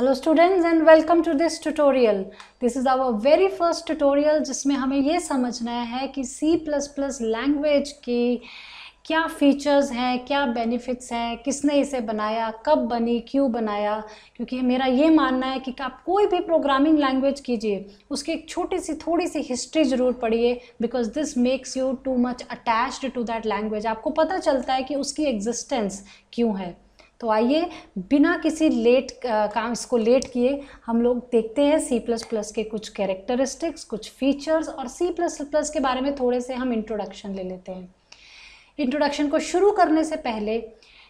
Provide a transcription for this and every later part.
hello students and welcome to this tutorial this is our very first tutorial जिसमें हमें ये समझना है कि सी प्लस प्लस लैंग्वेज की क्या फीचर्स हैं क्या बेनिफिट्स हैं किसने इसे बनाया कब बनी क्यों बनाया क्योंकि मेरा ये मानना है कि आप कोई भी प्रोग्रामिंग लैंग्वेज कीजिए उसकी एक छोटी सी थोड़ी सी हिस्ट्री ज़रूर पढ़िए because this makes you too much attached to that language आपको पता चलता है कि उसकी एग्जिस्टेंस क्यों है तो आइए बिना किसी लेट काम इसको लेट किए हम लोग देखते हैं सी प्लस प्लस के कुछ कैरेक्टरिस्टिक्स कुछ फीचर्स और सी प्लस प्लस के बारे में थोड़े से हम इंट्रोडक्शन ले लेते हैं इंट्रोडक्शन को शुरू करने से पहले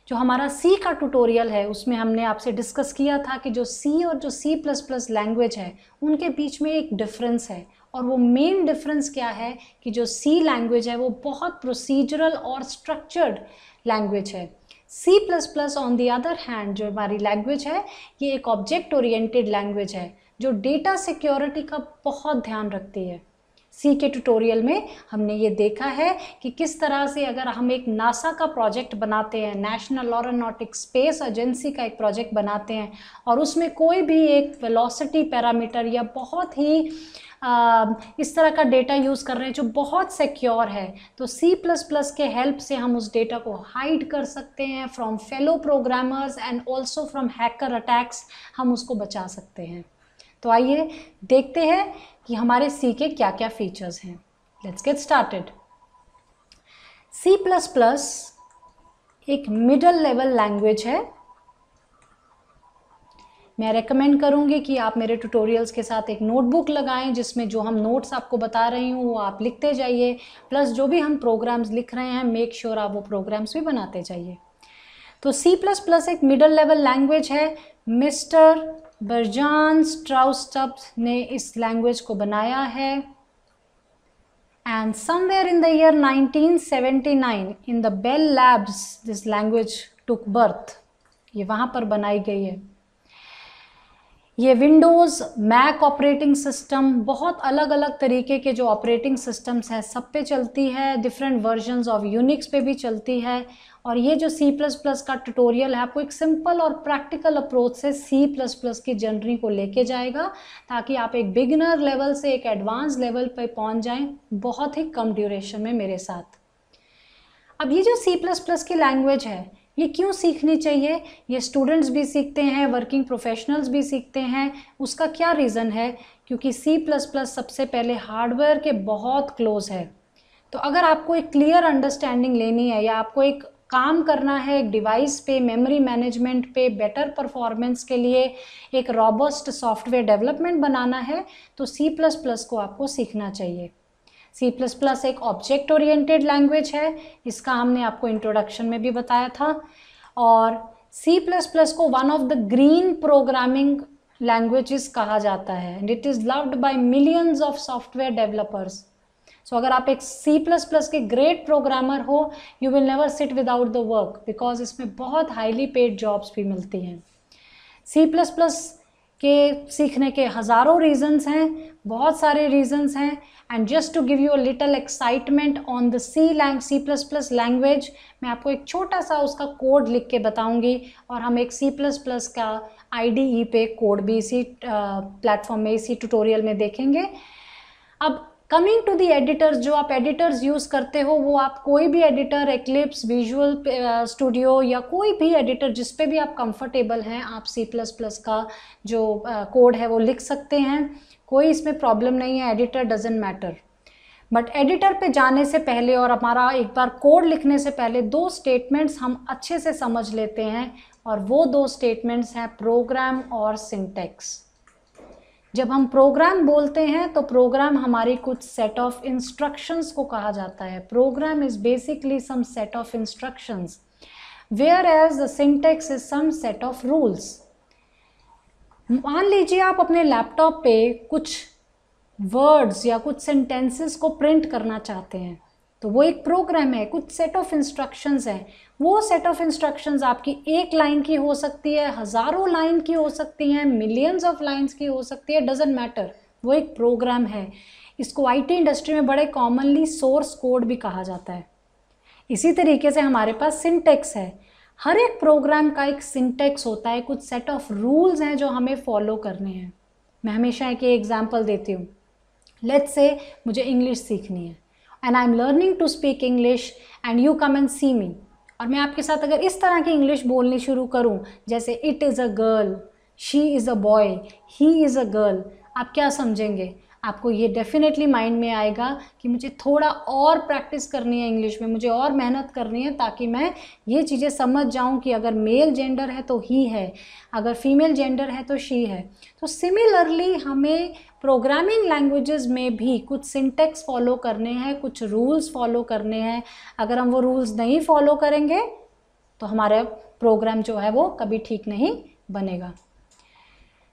जो हमारा सी का ट्यूटोरियल है उसमें हमने आपसे डिस्कस किया था कि जो सी और जो सी प्लस प्लस लैंग्वेज है उनके बीच में एक डिफरेंस है और वो मेन डिफरेंस क्या है कि जो सी लैंग्वेज है वो बहुत प्रोसीजरल और स्ट्रक्चर्ड लैंग्वेज है C plus plus on the other hand जो हमारी लैंग्वेज है ये एक ऑब्जेक्ट ओरिएंटेड लैंग्वेज है जो डेटा सिक्योरिटी का बहुत ध्यान रखती है सी के ट्यूटोरियल में हमने ये देखा है कि किस तरह से अगर हम एक नासा का प्रोजेक्ट बनाते हैं नेशनल ऑरोनॉटिक स्पेस एजेंसी का एक प्रोजेक्ट बनाते हैं और उसमें कोई भी एक वेलोसिटी पैरामीटर या बहुत ही आ, इस तरह का डेटा यूज़ कर रहे हैं जो बहुत सिक्योर है तो C++ के हेल्प से हम उस डेटा को हाइड कर सकते हैं from fellow programmers and also from hacker attacks हम उसको बचा सकते हैं तो आइए देखते हैं कि हमारे सी के क्या क्या फीचर्स हैं let's get started C plus plus एक मिडल लेवल लैंग्वेज है मैं रेकमेंड करूंगी कि आप मेरे ट्यूटोरियल्स के साथ एक नोटबुक लगाएं जिसमें जो हम नोट्स आपको बता रही हूं वो आप लिखते जाइए प्लस जो भी हम प्रोग्राम्स लिख रहे हैं मेक श्योर sure आप वो प्रोग्राम्स भी बनाते जाइए तो C++ एक मिडल लेवल लैंग्वेज है मिस्टर बर्जान स्ट्राउस्टप ने इस लैंग्वेज को बनाया है and somewhere in the year 1979 in the Bell Labs this language took birth ये वहाँ पर बनाई गई है ये विंडोज़ मैक ऑपरेटिंग सिस्टम बहुत अलग अलग तरीके के जो ऑपरेटिंग सिस्टम्स हैं सब पे चलती है डिफरेंट वर्जन्स ऑफ यूनिक्स पे भी चलती है और ये जो C++ का ट्यूटोरियल है आपको एक सिंपल और प्रैक्टिकल अप्रोच से C++ की जर्नी को लेके जाएगा ताकि आप एक बिगिनर लेवल से एक एडवांस लेवल पर पहुंच जाएं बहुत ही कम ड्यूरेशन में मेरे साथ अब ये जो C++ की लैंग्वेज है ये क्यों सीखनी चाहिए ये स्टूडेंट्स भी सीखते हैं वर्किंग प्रोफेशनल्स भी सीखते हैं उसका क्या रीज़न है क्योंकि C++ सबसे पहले हार्डवेयर के बहुत क्लोज है तो अगर आपको एक क्लियर अंडरस्टैंडिंग लेनी है या आपको एक काम करना है एक डिवाइस पे मेमोरी मैनेजमेंट पे बेटर परफॉर्मेंस के लिए एक रॉबस्ट सॉफ्टवेयर डेवलपमेंट बनाना है तो सी प्लस प्लस को आपको सीखना चाहिए सी प्लस प्लस एक ऑब्जेक्ट ओरिएंटेड लैंग्वेज है इसका हमने आपको इंट्रोडक्शन में भी बताया था और सी प्लस प्लस को one of the green programming languages कहा जाता है and it is loved by millions of software developers so अगर आप एक सी प्लस प्लस के ग्रेट प्रोग्रामर हो you will never sit without the work because इसमें बहुत हाईली पेड जॉब्स भी मिलती हैं सी प्लस प्लस के सीखने के हज़ारों रीजंस हैं बहुत सारे रीजंस हैं and just to give you a little excitement on the C lang C plus plus language मैं आपको एक छोटा सा उसका कोड लिख के बताऊंगी और हम एक सी प्लस प्लस का आई डी ई पे कोड भी इसी प्लेटफॉर्म में इसी ट्यूटोरियल में देखेंगे अब कमिंग टू दी एडिटर्स जो आप एडिटर्स यूज़ करते हो वो आप कोई भी एडिटर एक्लिप्स विजुअल स्टूडियो या कोई भी एडिटर जिस पे भी आप कंफर्टेबल हैं आप सी प्लस प्लस का जो कोड uh, है वो लिख सकते हैं कोई इसमें प्रॉब्लम नहीं है editor doesn't matter but editor पे जाने से पहले और हमारा एक बार कोड लिखने से पहले दो स्टेटमेंट्स हम अच्छे से समझ लेते हैं और वो दो स्टेटमेंट्स हैं प्रोग्राम और सिंटेक्स जब हम प्रोग्राम बोलते हैं तो प्रोग्राम हमारी कुछ सेट ऑफ इंस्ट्रक्शंस को कहा जाता है program is basically some set of instructions where as the syntax is some set of rules मान लीजिए आप अपने लैपटॉप पे कुछ वर्ड्स या कुछ सेंटेंसेस को प्रिंट करना चाहते हैं तो वो एक प्रोग्राम है कुछ सेट ऑफ इंस्ट्रक्शंस हैं वो सेट ऑफ इंस्ट्रक्शंस आपकी एक लाइन की हो सकती है हज़ारों लाइन की हो सकती हैं मिलियंस ऑफ लाइंस की हो सकती है डजेंट मैटर वो एक प्रोग्राम है इसको आईटी इंडस्ट्री में बड़े कॉमनली सोर्स कोड भी कहा जाता है इसी तरीके से हमारे पास सिंटेक्स है हर एक प्रोग्राम का एक सिंटेक्स होता है कुछ सेट ऑफ रूल्स हैं जो हमें फॉलो करने हैं मैं हमेशा एक एग्जाम्पल देती हूँ लेट्स से मुझे इंग्लिश सीखनी है and I am learning to speak English and you come and see me और मैं आपके साथ अगर इस तरह की इंग्लिश बोलनी शुरू करूँ जैसे it is a girl she is a boy he is a girl आप क्या समझेंगे आपको ये डेफिनेटली माइंड में आएगा कि मुझे थोड़ा और प्रैक्टिस करनी है इंग्लिश में मुझे और मेहनत करनी है ताकि मैं ये चीज़ें समझ जाऊँ कि अगर मेल जेंडर है तो ही है अगर फीमेल जेंडर है तो शी है तो सिमिलरली हमें प्रोग्रामिंग लैंग्वेजेस में भी कुछ सिंटेक्स फॉलो करने हैं कुछ रूल्स फॉलो करने हैं अगर हम वो रूल्स नहीं फॉलो करेंगे तो हमारा प्रोग्राम जो है वो कभी ठीक नहीं बनेगा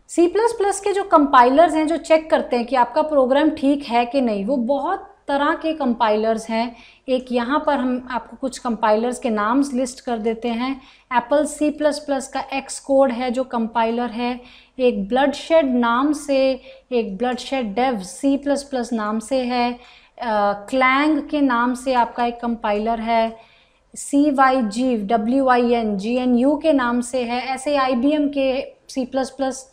सी प्लस प्लस के जो कंपाइलर्स हैं जो चेक करते हैं कि आपका प्रोग्राम ठीक है कि नहीं वो बहुत तरह के कंपाइलर्स हैं एक यहाँ पर हम आपको कुछ कंपाइलर्स के नाम्स लिस्ट कर देते हैं एप्पल सी प्लस प्लस का एक्स कोड है जो कंपाइलर है एक ब्लडशेड नाम से एक Bloodshed Dev C plus plus नाम से है क्लैंग uh, के नाम से आपका एक कंपाइलर है C Y G W I N G N U के नाम से है ऐसे आई बी एम के सी प्लस प्लस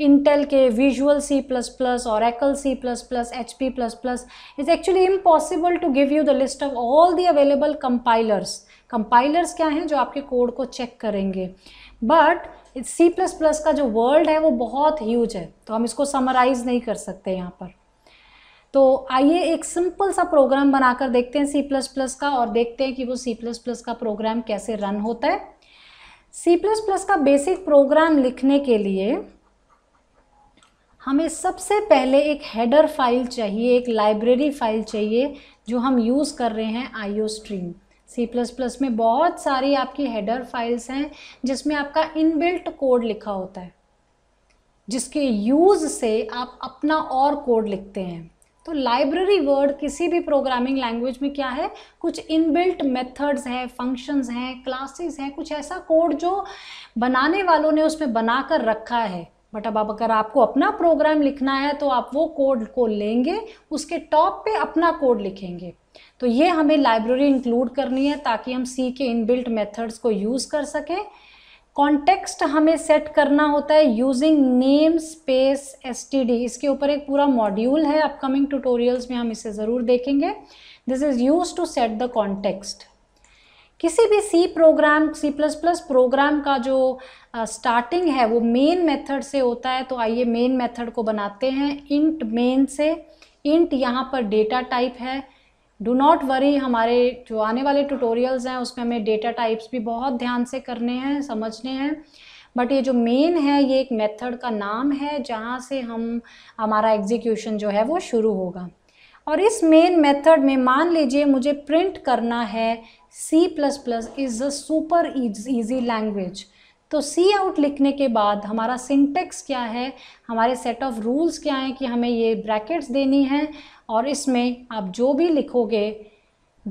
इंटेल के visual C C plus plus plus और plus H P plus plus is actually impossible to give you the list of all the available compilers compilers क्या हैं जो आपके code को check करेंगे but C plus plus का जो world है वो बहुत ह्यूज है तो हम इसको समराइज़ नहीं कर सकते यहाँ पर तो आइए एक सिंपल सा प्रोग्राम बनाकर देखते हैं सी प्लस प्लस का और देखते हैं कि वो सी प्लस प्लस का प्रोग्राम कैसे रन होता है सी प्लस प्लस का बेसिक प्रोग्राम लिखने के लिए हमें सबसे पहले एक हेडर फाइल चाहिए एक लाइब्रेरी फाइल चाहिए जो हम यूज़ कर रहे हैं IO stream C plus plus में बहुत सारी आपकी हेडर फाइल्स हैं जिसमें आपका इनबिल्ट कोड लिखा होता है जिसके यूज़ से आप अपना और कोड लिखते हैं तो लाइब्रेरी वर्ड किसी भी प्रोग्रामिंग लैंग्वेज में क्या है कुछ इनबिल्ट मेथड्स हैं फंक्शंस हैं क्लासेस हैं कुछ ऐसा कोड जो बनाने वालों ने उसमें बना कर रखा है बट अब अगर आपको अपना प्रोग्राम लिखना है तो आप वो कोड को लेंगे उसके टॉप पे अपना कोड लिखेंगे तो ये हमें लाइब्रेरी इंक्लूड करनी है ताकि हम सी के इनबिल्ट मेथड्स को यूज़ कर सकें कॉन्टेक्स्ट हमें सेट करना होता है यूजिंग नेम स्पेस एस इसके ऊपर एक पूरा मॉड्यूल है अपकमिंग ट्यूटोरियल्स में हम इसे ज़रूर देखेंगे this is use to set the context किसी भी C program C plus plus program का जो स्टार्टिंग है वो मेन मेथड से होता है तो आइए मेन मेथड को बनाते हैं इंट मेन से इंट यहाँ पर डेटा टाइप है डू नॉट वरी हमारे जो आने वाले ट्यूटोरियल्स हैं उसमें हमें डेटा टाइप्स भी बहुत ध्यान से करने हैं समझने हैं बट ये जो मेन है ये एक मेथड का नाम है जहाँ से हम हमारा एग्जीक्यूशन जो है वो शुरू होगा और इस मेन मेथड में मान लीजिए मुझे प्रिंट करना है C plus plus is a super easy language तो सी आउट लिखने के बाद हमारा सिंटेक्स क्या है हमारे सेट ऑफ रूल्स क्या हैं कि हमें ये ब्रैकेट्स देनी है और इसमें आप जो भी लिखोगे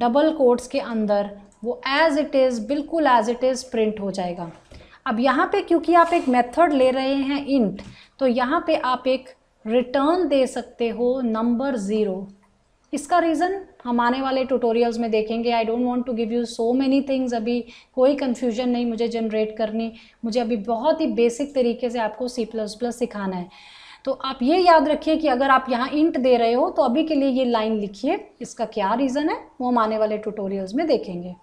डबल कोट्स के अंदर वो एज़ इट इज़ बिल्कुल एज़ इट इज़ प्रिंट हो जाएगा अब यहाँ पे क्योंकि आप एक मेथड ले रहे हैं इंट तो यहाँ पे आप एक रिटर्न दे सकते हो नंबर ज़ीरो इसका रीज़न हम आने वाले ट्यूटोरियल्स में देखेंगे I don't want to give you so many things अभी कोई कन्फ्यूजन नहीं मुझे जनरेट करनी मुझे अभी बहुत ही बेसिक तरीके से आपको सी प्लस प्लस सिखाना है तो आप ये याद रखिए कि अगर आप यहाँ इंट दे रहे हो तो अभी के लिए ये लाइन लिखिए इसका क्या रीज़न है वो हम आने वाले ट्यूटोरियल्स में देखेंगे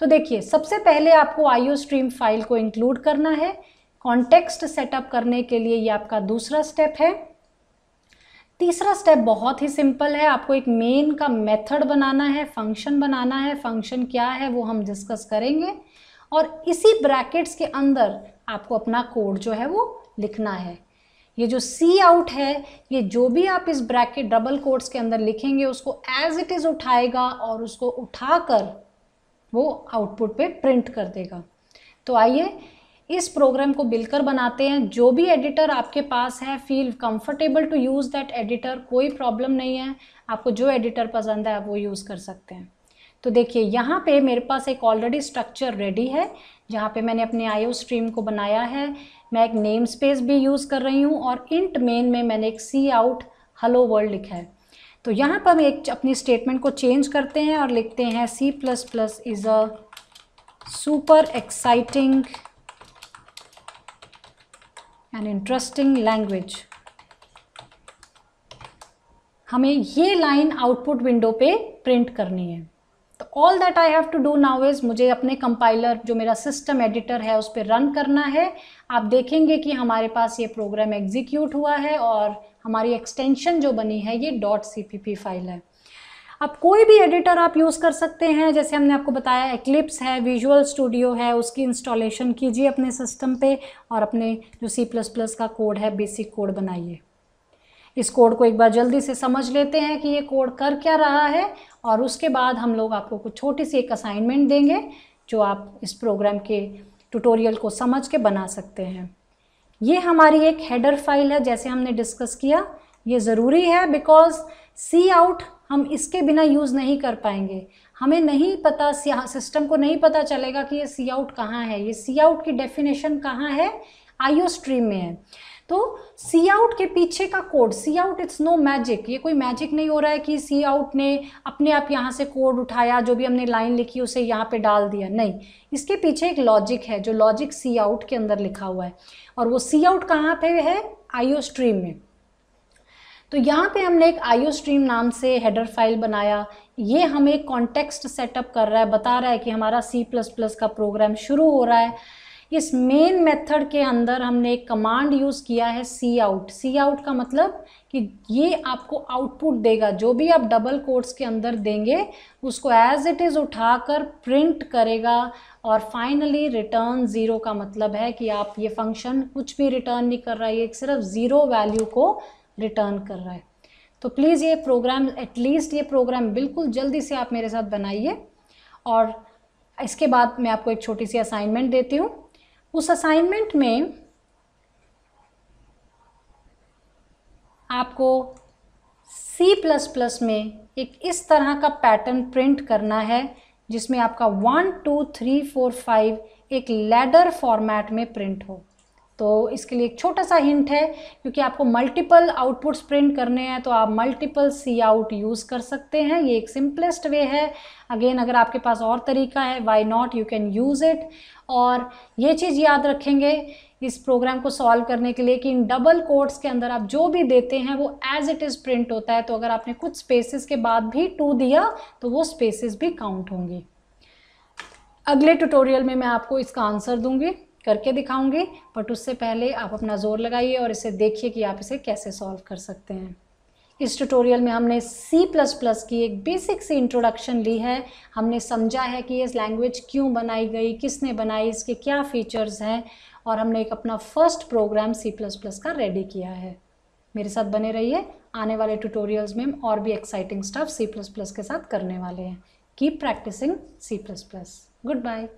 तो देखिए सबसे पहले आपको आईओ स्ट्रीम फाइल को इंक्लूड करना है कॉन्टेक्स्ट सेटअप करने के लिए ये आपका दूसरा स्टेप है तीसरा स्टेप बहुत ही सिंपल है आपको एक मेन का मेथड बनाना है फंक्शन बनाना है फंक्शन क्या है वो हम डिस्कस करेंगे और इसी ब्रैकेट्स के अंदर आपको अपना कोड जो है वो लिखना है ये जो सी आउट है ये जो भी आप इस ब्रैकेट डबल कोड्स के अंदर लिखेंगे उसको एज इट इज़ उठाएगा और उसको उठाकर वो आउटपुट पे प्रिंट कर देगा तो आइए इस प्रोग्राम को बिलकर बनाते हैं जो भी एडिटर आपके पास है feel comfortable to use that editor कोई प्रॉब्लम नहीं है आपको जो एडिटर पसंद है आप वो यूज़ कर सकते हैं तो देखिए यहाँ पे मेरे पास एक ऑलरेडी स्ट्रक्चर रेडी है जहाँ पे मैंने अपने आईओ स्ट्रीम को बनाया है मैं एक नेम स्पेस भी यूज़ कर रही हूँ और इंट मेन में मैंने एक सी आउट हलो वर्ल्ड लिखा है तो यहाँ पर हम एक अपनी स्टेटमेंट को चेंज करते हैं और लिखते हैं C plus plus is a super exciting an interesting language हमें ये लाइन आउटपुट विंडो पे प्रिंट करनी है तो all that I have to do now is मुझे अपने कंपाइलर जो मेरा सिस्टम एडिटर है उस पर रन करना है आप देखेंगे कि हमारे पास ये प्रोग्राम एग्जीक्यूट हुआ है और हमारी एक्सटेंशन जो बनी है ये डॉट सी फाइल है आप कोई भी एडिटर आप यूज़ कर सकते हैं जैसे हमने आपको बताया एक्लिप्स है विजुअल स्टूडियो है उसकी इंस्टॉलेशन कीजिए अपने सिस्टम पे और अपने जो सी प्लस प्लस का कोड है बेसिक कोड बनाइए इस कोड को एक बार जल्दी से समझ लेते हैं कि ये कोड कर क्या रहा है और उसके बाद हम लोग आपको कुछ छोटी सी एक असाइनमेंट देंगे जो आप इस प्रोग्राम के ट्यूटोरियल को समझ के बना सकते हैं ये हमारी एक हेडर फाइल है जैसे हमने डिस्कस किया ये ज़रूरी है बिकॉज सी आउट हम इसके बिना यूज़ नहीं कर पाएंगे हमें नहीं पता सिस्टम को नहीं पता चलेगा कि ये सी आउट कहाँ है ये सी आउट की डेफिनेशन कहाँ है आईओ स्ट्रीम में है तो सी आउट के पीछे का code C out it's no magic ये कोई मैजिक नहीं हो रहा है कि सी आउट ने अपने आप यहाँ से कोड उठाया जो भी हमने लाइन लिखी उसे यहाँ पे डाल दिया नहीं इसके पीछे एक लॉजिक है जो लॉजिक सी आउट के अंदर लिखा हुआ है और वो सी आउट कहाँ पे है आईओ स्ट्रीम में तो यहाँ पे हमने एक आईओ स्ट्रीम नाम से हेडर फाइल बनाया ये हमें कॉन्टेक्स्ट सेटअप कर रहा है बता रहा है कि हमारा सी प्लस प्लस का प्रोग्राम शुरू हो रहा है इस मेन मेथड के अंदर हमने एक कमांड यूज़ किया है सी आउट सी आउट का मतलब कि ये आपको आउटपुट देगा जो भी आप डबल कोट्स के अंदर देंगे उसको एज इट इज़ उठाकर प्रिंट करेगा और फाइनली रिटर्न ज़ीरो का मतलब है कि आप ये फंक्शन कुछ भी रिटर्न नहीं कर रहा है ये सिर्फ ज़ीरो वैल्यू को रिटर्न कर रहा है तो प्लीज़ ये प्रोग्राम एटलीस्ट ये प्रोग्राम बिल्कुल जल्दी से आप मेरे साथ बनाइए और इसके बाद मैं आपको एक छोटी सी असाइनमेंट देती हूँ उस असाइनमेंट में आपको C प्लस प्लस में एक इस तरह का पैटर्न प्रिंट करना है जिसमें आपका one two three four five एक लैडर फॉर्मेट में प्रिंट हो तो इसके लिए एक छोटा सा हिंट है क्योंकि आपको मल्टीपल आउटपुट्स प्रिंट करने हैं तो आप मल्टीपल सी आउट यूज़ कर सकते हैं ये एक सिंपलेस्ट वे है अगेन अगर आपके पास और तरीका है why not you can use it और ये चीज़ याद रखेंगे इस प्रोग्राम को सॉल्व करने के लिए कि इन डबल कोड्स के अंदर आप जो भी देते हैं वो एज इट इज़ प्रिंट होता है तो अगर आपने कुछ स्पेसिस के बाद भी टू दिया तो वो स्पेसिस भी काउंट होंगी अगले ट्यूटोरियल में मैं आपको इसका आंसर दूंगी करके दिखाऊंगी बट उससे पहले आप अपना ज़ोर लगाइए और इसे देखिए कि आप इसे कैसे सॉल्व कर सकते हैं इस ट्यूटोरियल में हमने C++ की एक बेसिक सी इंट्रोडक्शन ली है हमने समझा है कि ये लैंग्वेज क्यों बनाई गई किसने बनाई इसके क्या फीचर्स हैं और हमने एक अपना फर्स्ट प्रोग्राम C++ का रेडी किया है मेरे साथ बने रहिए आने वाले ट्यूटोरियल्स में हम और भी एक्साइटिंग स्टफ C++ के साथ करने वाले हैं keep practicing C++ good bye